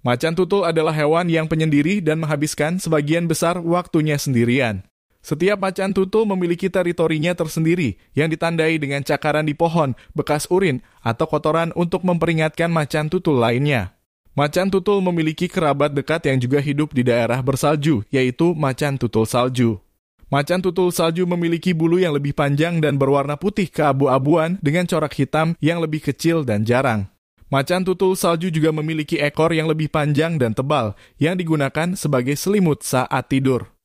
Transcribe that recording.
Macan tutul adalah hewan yang penyendiri dan menghabiskan sebagian besar waktunya sendirian. Setiap macan tutul memiliki teritorinya tersendiri yang ditandai dengan cakaran di pohon, bekas urin, atau kotoran untuk memperingatkan macan tutul lainnya. Macan tutul memiliki kerabat dekat yang juga hidup di daerah bersalju, yaitu macan tutul salju. Macan tutul salju memiliki bulu yang lebih panjang dan berwarna putih keabu-abuan dengan corak hitam yang lebih kecil dan jarang. Macan tutul salju juga memiliki ekor yang lebih panjang dan tebal, yang digunakan sebagai selimut saat tidur.